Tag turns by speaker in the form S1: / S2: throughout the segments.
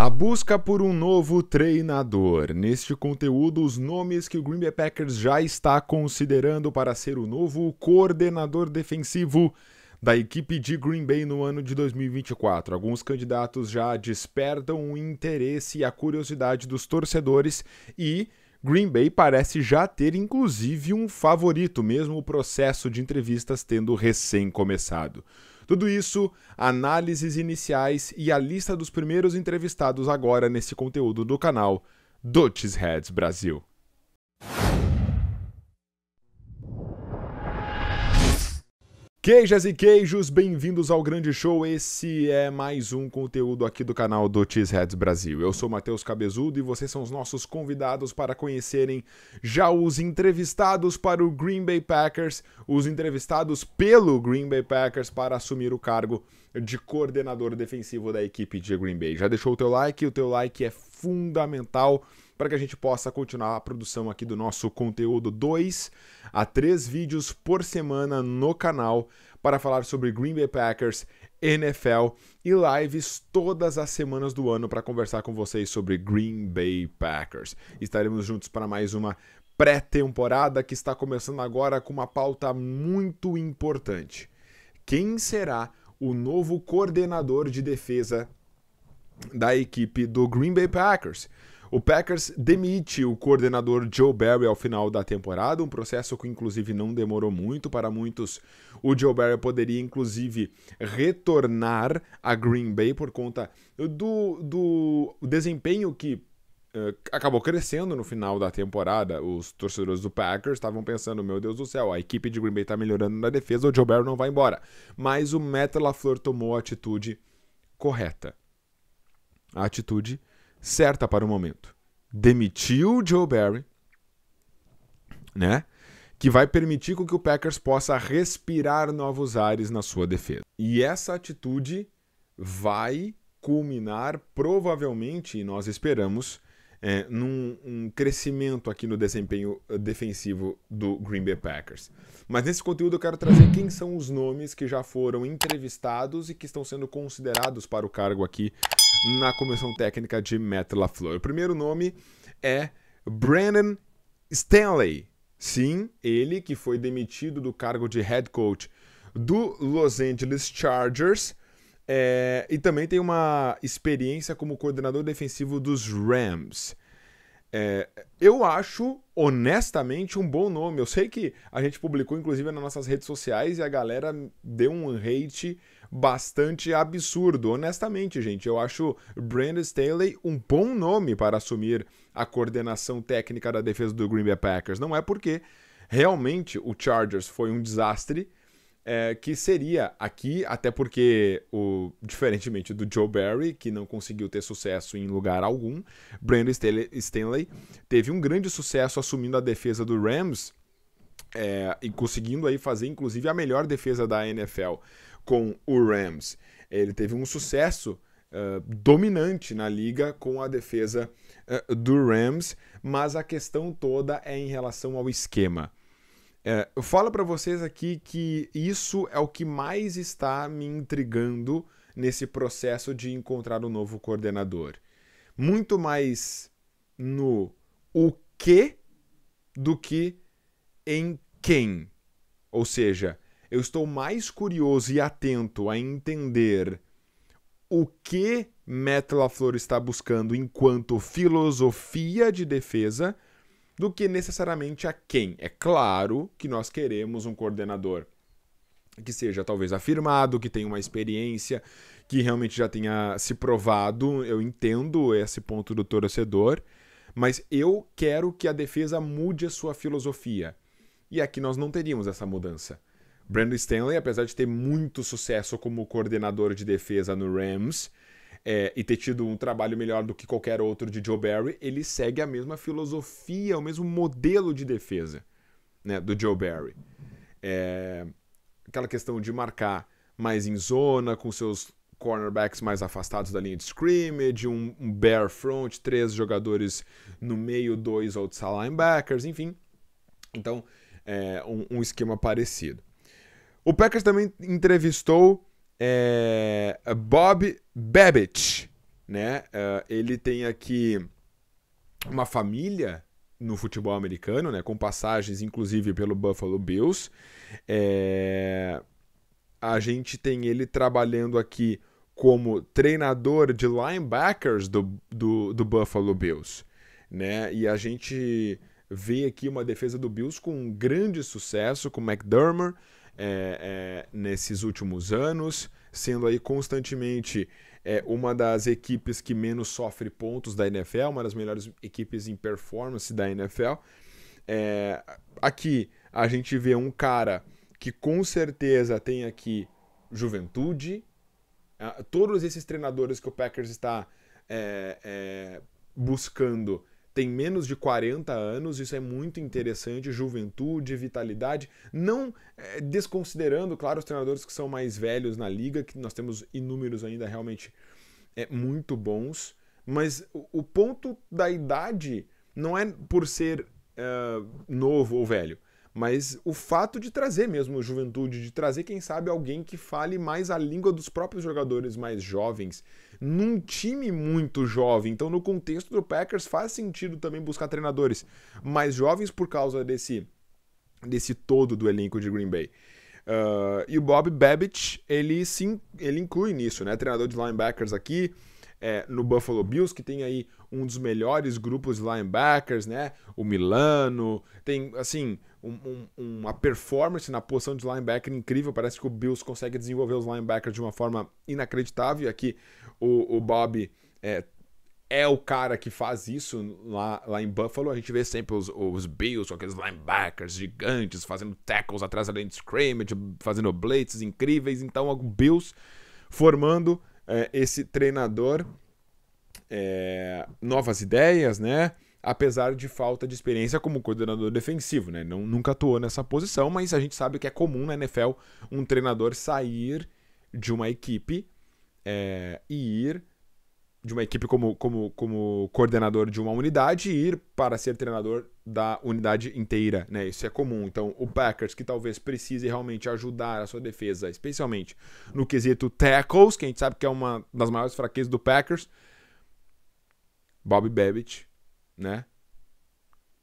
S1: A busca por um novo treinador. Neste conteúdo, os nomes que o Green Bay Packers já está considerando para ser o novo coordenador defensivo da equipe de Green Bay no ano de 2024. Alguns candidatos já despertam o interesse e a curiosidade dos torcedores e Green Bay parece já ter inclusive um favorito, mesmo o processo de entrevistas tendo recém começado. Tudo isso, análises iniciais e a lista dos primeiros entrevistados agora nesse conteúdo do canal Dotes Heads Brasil. Queijas e queijos, bem-vindos ao Grande Show. Esse é mais um conteúdo aqui do canal do Cheeseheads Brasil. Eu sou Matheus Cabezudo e vocês são os nossos convidados para conhecerem já os entrevistados para o Green Bay Packers, os entrevistados pelo Green Bay Packers para assumir o cargo de coordenador defensivo da equipe de Green Bay. Já deixou o teu like? O teu like é fundamental para que a gente possa continuar a produção aqui do nosso conteúdo 2 a 3 vídeos por semana no canal para falar sobre Green Bay Packers, NFL e lives todas as semanas do ano para conversar com vocês sobre Green Bay Packers. Estaremos juntos para mais uma pré-temporada que está começando agora com uma pauta muito importante. Quem será o novo coordenador de defesa da equipe do Green Bay Packers. O Packers demite o coordenador Joe Barry ao final da temporada, um processo que inclusive não demorou muito para muitos. O Joe Barry poderia inclusive retornar a Green Bay por conta do, do desempenho que eh, acabou crescendo no final da temporada. Os torcedores do Packers estavam pensando: meu Deus do céu, a equipe de Green Bay está melhorando na defesa, o Joe Barrow não vai embora. Mas o Matt LaFleur tomou a atitude correta. A atitude certa para o momento. Demitiu o Joe Barry, né? Que vai permitir que o Packers possa respirar novos ares na sua defesa. E essa atitude vai culminar, provavelmente, e nós esperamos, é, num um crescimento aqui no desempenho eh, defensivo do Green Bay Packers. Mas nesse conteúdo eu quero trazer quem são os nomes que já foram entrevistados e que estão sendo considerados para o cargo aqui na comissão técnica de Matt LaFleur. O primeiro nome é Brandon Stanley. Sim, ele que foi demitido do cargo de head coach do Los Angeles Chargers é, e também tem uma experiência como coordenador defensivo dos Rams. É, eu acho, honestamente, um bom nome. Eu sei que a gente publicou, inclusive, nas nossas redes sociais e a galera deu um hate bastante absurdo. Honestamente, gente, eu acho Brandon Staley um bom nome para assumir a coordenação técnica da defesa do Green Bay Packers. Não é porque realmente o Chargers foi um desastre, é, que seria aqui, até porque, o, diferentemente do Joe Barry, que não conseguiu ter sucesso em lugar algum, Brandon Stanley teve um grande sucesso assumindo a defesa do Rams é, e conseguindo aí fazer, inclusive, a melhor defesa da NFL com o Rams. Ele teve um sucesso uh, dominante na liga com a defesa uh, do Rams, mas a questão toda é em relação ao esquema. É, eu falo para vocês aqui que isso é o que mais está me intrigando nesse processo de encontrar um novo coordenador. Muito mais no o que do que em quem. Ou seja, eu estou mais curioso e atento a entender o que Metal Flor está buscando enquanto filosofia de defesa do que necessariamente a quem. É claro que nós queremos um coordenador que seja talvez afirmado, que tenha uma experiência, que realmente já tenha se provado. Eu entendo esse ponto do torcedor, mas eu quero que a defesa mude a sua filosofia. E aqui nós não teríamos essa mudança. Brandon Stanley, apesar de ter muito sucesso como coordenador de defesa no Rams, é, e ter tido um trabalho melhor do que qualquer outro de Joe Barry, ele segue a mesma filosofia, o mesmo modelo de defesa né, do Joe Barry. É, aquela questão de marcar mais em zona, com seus cornerbacks mais afastados da linha de scrimmage, um, um bare front, três jogadores no meio, dois outside linebackers, enfim. Então, é, um, um esquema parecido. O Packers também entrevistou é, Bob Babbitt, né? Uh, ele tem aqui uma família no futebol americano, né? Com passagens, inclusive, pelo Buffalo Bills. É, a gente tem ele trabalhando aqui como treinador de linebackers do, do, do Buffalo Bills, né? E a gente vê aqui uma defesa do Bills com um grande sucesso, com McDermott, é, é, nesses últimos anos, sendo aí constantemente é, uma das equipes que menos sofre pontos da NFL, uma das melhores equipes em performance da NFL. É, aqui a gente vê um cara que com certeza tem aqui juventude. Todos esses treinadores que o Packers está é, é, buscando tem menos de 40 anos, isso é muito interessante, juventude, vitalidade, não é, desconsiderando, claro, os treinadores que são mais velhos na liga, que nós temos inúmeros ainda realmente é, muito bons, mas o, o ponto da idade não é por ser uh, novo ou velho, mas o fato de trazer mesmo juventude, de trazer, quem sabe, alguém que fale mais a língua dos próprios jogadores mais jovens, num time muito jovem. Então, no contexto do Packers, faz sentido também buscar treinadores mais jovens por causa desse, desse todo do elenco de Green Bay. Uh, e o Bob Babbitt, ele, sim, ele inclui nisso, né? Treinador de linebackers aqui, é, no Buffalo Bills, que tem aí um dos melhores grupos de linebackers, né? O Milano, tem, assim, um, um, uma performance na posição de linebacker incrível. Parece que o Bills consegue desenvolver os linebackers de uma forma inacreditável. E aqui o, o Bob é, é o cara que faz isso lá, lá em Buffalo. A gente vê sempre os, os Bills com aqueles linebackers gigantes fazendo tackles atrás da lane scrimmage, fazendo blitzes incríveis. Então, o Bills formando é, esse treinador é, novas ideias, né? Apesar de falta de experiência como coordenador defensivo, né? Não, nunca atuou nessa posição, mas a gente sabe que é comum na NFL um treinador sair de uma equipe é, e ir de uma equipe como, como, como coordenador de uma unidade e ir para ser treinador da unidade inteira, né? Isso é comum. Então, o Packers que talvez precise realmente ajudar a sua defesa, especialmente no quesito tackles, que a gente sabe que é uma das maiores fraquezas do Packers. Bob Babbitt, né?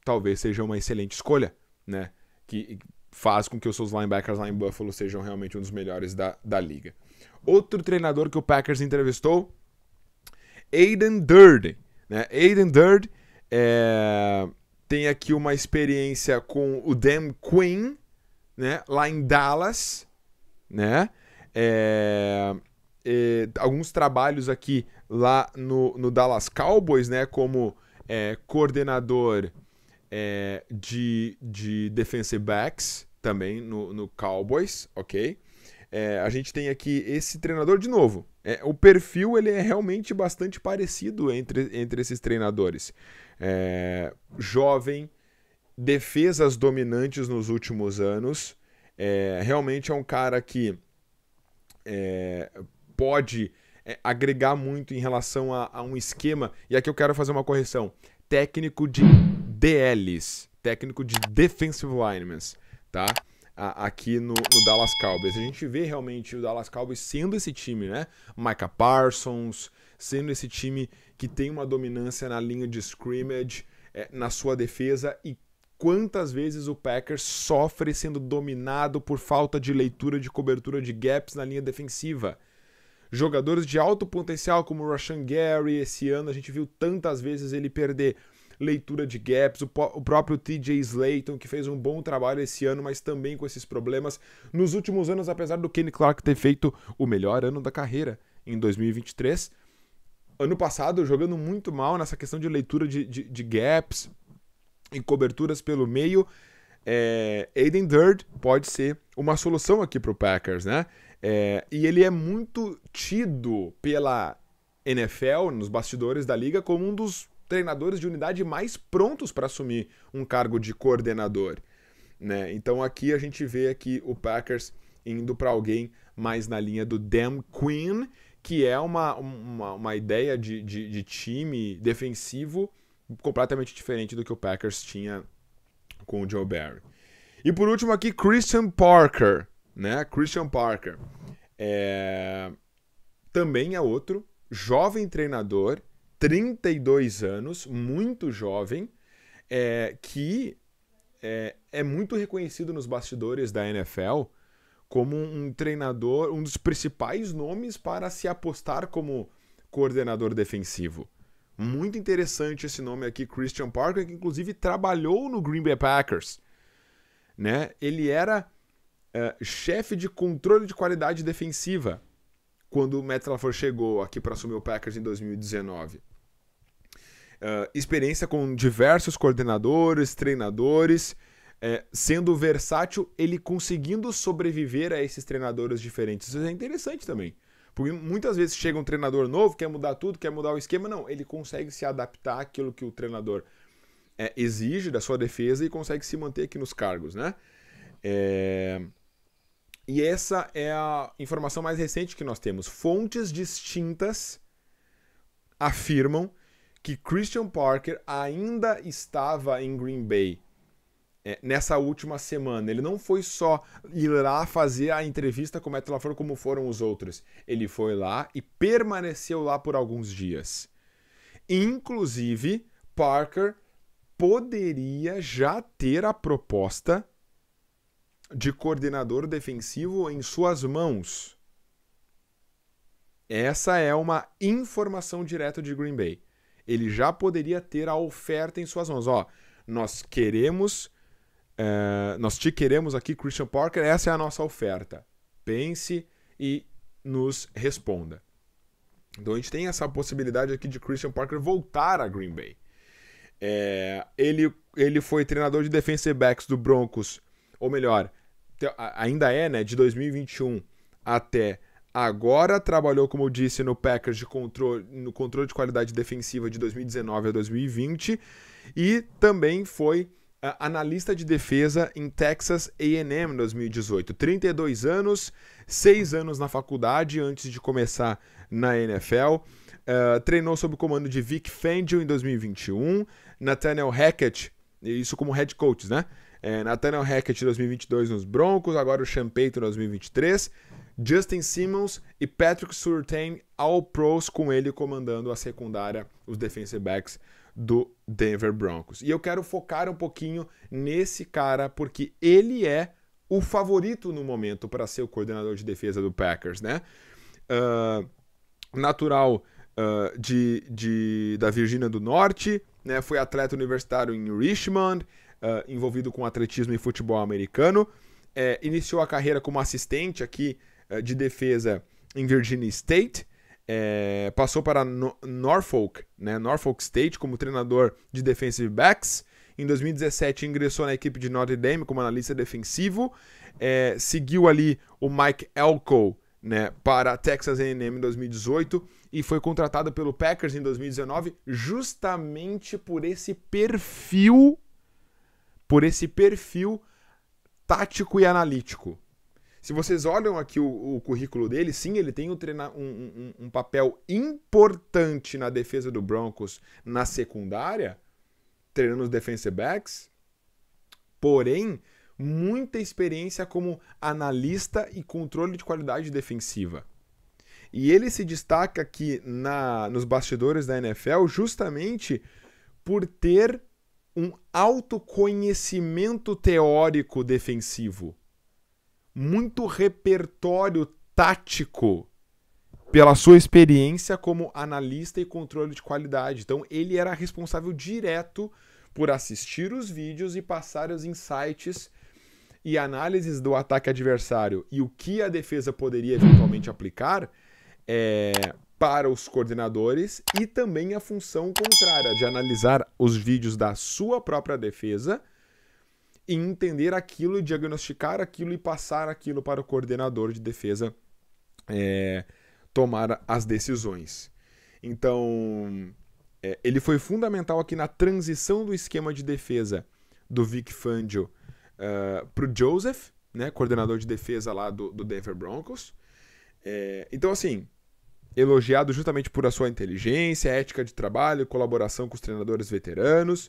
S1: Talvez seja uma excelente escolha, né? Que faz com que os seus linebackers lá em Buffalo sejam realmente um dos melhores da, da liga. Outro treinador que o Packers entrevistou, Aiden Durd, né? Aiden Durd é tem aqui uma experiência com o Dan Quinn, né? Lá em Dallas, né? É, é, alguns trabalhos aqui lá no, no Dallas Cowboys, né? Como é, coordenador é, de, de defensive backs também no, no Cowboys, ok? É, a gente tem aqui esse treinador de novo. É, o perfil ele é realmente bastante parecido entre, entre esses treinadores é, jovem, defesas dominantes nos últimos anos. É, realmente é um cara que é, pode é, agregar muito em relação a, a, um esquema. E aqui eu quero fazer uma correção: técnico de DLs, técnico de defensive linemen, tá? A, aqui no, no, Dallas Cowboys. A gente vê realmente o Dallas Cowboys sendo esse time, né? Micah Parsons, sendo esse time que tem uma dominância na linha de scrimmage, é, na sua defesa e quantas vezes o Packers sofre sendo dominado por falta de leitura de cobertura de gaps na linha defensiva. Jogadores de alto potencial como o Rashan Gary, esse ano a gente viu tantas vezes ele perder leitura de gaps, o, o próprio TJ Slayton, que fez um bom trabalho esse ano, mas também com esses problemas. Nos últimos anos, apesar do Kenny Clark ter feito o melhor ano da carreira em 2023, ano passado jogando muito mal nessa questão de leitura de, de, de gaps e coberturas pelo meio. É, Aiden Dird pode ser uma solução aqui para o Packers, né? É, e ele é muito tido pela NFL, nos bastidores da liga, como um dos treinadores de unidade mais prontos para assumir um cargo de coordenador. Né? Então aqui a gente vê aqui o Packers indo para alguém mais na linha do Dan Quinn, que é uma, uma, uma ideia de, de, de, time defensivo completamente diferente do que o Packers tinha com o Joe Barry. E por último aqui, Christian Parker, né? Christian Parker. É... Também é outro jovem treinador, 32 anos, muito jovem, é... que é... é muito reconhecido nos bastidores da NFL como um treinador, um dos principais nomes para se apostar como coordenador defensivo. Muito interessante esse nome aqui, Christian Parker, que inclusive trabalhou no Green Bay Packers. Né? Ele era uh, chefe de controle de qualidade defensiva quando o Matt LaFleur chegou aqui para assumir o Packers em 2019. Uh, eh, experiência com diversos coordenadores, treinadores, é, sendo versátil, ele conseguindo sobreviver a esses treinadores diferentes. Isso é interessante também. Porque muitas vezes chega um treinador novo, quer mudar tudo, quer mudar o esquema. Não, ele consegue se adaptar àquilo que o treinador é, exige da sua defesa e consegue se manter aqui nos cargos, né? É... E essa é a informação mais recente que nós temos. Fontes distintas afirmam que Christian Parker ainda estava em Green Bay é, nessa última semana. Ele não foi só ir lá fazer a entrevista com o Matt LaFleur como foram os outros. Ele foi lá e permaneceu lá por alguns dias. Inclusive, Parker poderia já ter a proposta de coordenador defensivo em suas mãos. Essa é uma informação direta de Green Bay. Ele já poderia ter a oferta em suas mãos. Ó, nós queremos é, nós te queremos aqui, Christian Parker, essa é a nossa oferta. Pense e nos responda. Então a gente tem essa possibilidade aqui de Christian Parker voltar a Green Bay. É, ele, ele foi treinador de defensive backs do Broncos, ou melhor, ainda é, né, de 2021 até agora. Trabalhou, como eu disse, no Packers de controle, no controle de qualidade defensiva de 2019 a 2020 e também foi analista de defesa em Texas AM 2018. 32 anos, 6 anos na faculdade antes de começar na NFL. Uh, eh, treinou sob o comando de Vic Fangio em 2021, Nathaniel Hackett, isso como head coach, né? É, Nathaniel Hackett em 2022 nos Broncos, agora o Sean Payton em 2023, Justin Simmons e Patrick Surtain All Pros com ele comandando a secundária, os defensive backs do Denver Broncos. E eu quero focar um pouquinho nesse cara, porque ele é o favorito no momento para ser o coordenador de defesa do Packers, né? Uh, natural uh, de, de, da Virgínia do Norte, né? foi atleta universitário em Richmond, uh, envolvido com atletismo e futebol americano. É, iniciou a carreira como assistente aqui de defesa em Virginia State é, passou para no Norfolk, né, Norfolk State, como treinador de defensive backs. Em 2017 ingressou na equipe de Notre Dame como analista defensivo. É, seguiu ali o Mike Elko né, para Texas A&M em 2018 e foi contratado pelo Packers em 2019 justamente por esse perfil, por esse perfil tático e analítico. Se vocês olham aqui o, o currículo dele, sim, ele tem um, um, um, papel importante na defesa do Broncos na secundária, treinando os defensive backs, porém, muita experiência como analista e controle de qualidade defensiva. E ele se destaca aqui na, nos bastidores da NFL justamente por ter um autoconhecimento teórico defensivo muito repertório tático pela sua experiência como analista e controle de qualidade. Então, ele era responsável direto por assistir os vídeos e passar os insights e análises do ataque adversário e o que a defesa poderia eventualmente aplicar é, para os coordenadores e também a função contrária de analisar os vídeos da sua própria defesa e entender aquilo, diagnosticar aquilo e passar aquilo para o coordenador de defesa é, tomar as decisões. Então, é, ele foi fundamental aqui na transição do esquema de defesa do Vic Fangio uh, é, para o Joseph, né, coordenador de defesa lá do, do Denver Broncos. É, então, assim, elogiado justamente por a sua inteligência, ética de trabalho, colaboração com os treinadores veteranos.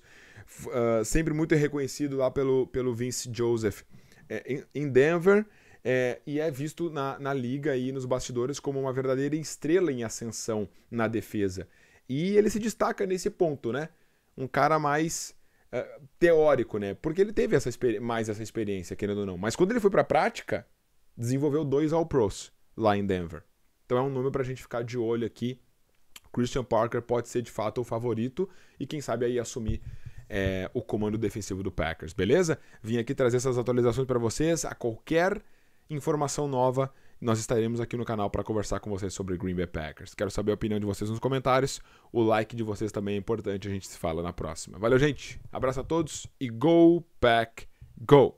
S1: Ah, sempre muito reconhecido lá pelo, pelo Vince Joseph é, em, Denver. É, e é visto na, na liga e nos bastidores como uma verdadeira estrela em ascensão na defesa. E ele se destaca nesse ponto, né? Um cara mais uh, teórico, né? Porque ele teve essa mais essa experiência, querendo ou não. Mas quando ele foi para a prática, desenvolveu dois All-Pros lá em Denver. Então é um nome para a gente ficar de olho aqui. Christian Parker pode ser de fato o favorito e quem sabe aí assumir é, o comando defensivo do Packers, beleza? Vim aqui trazer essas atualizações para vocês. A qualquer informação nova, nós estaremos aqui no canal para conversar com vocês sobre Green Bay Packers. Quero saber a opinião de vocês nos comentários. O like de vocês também é importante. A gente se fala na próxima. Valeu, gente. Abraço a todos e go Pack Go!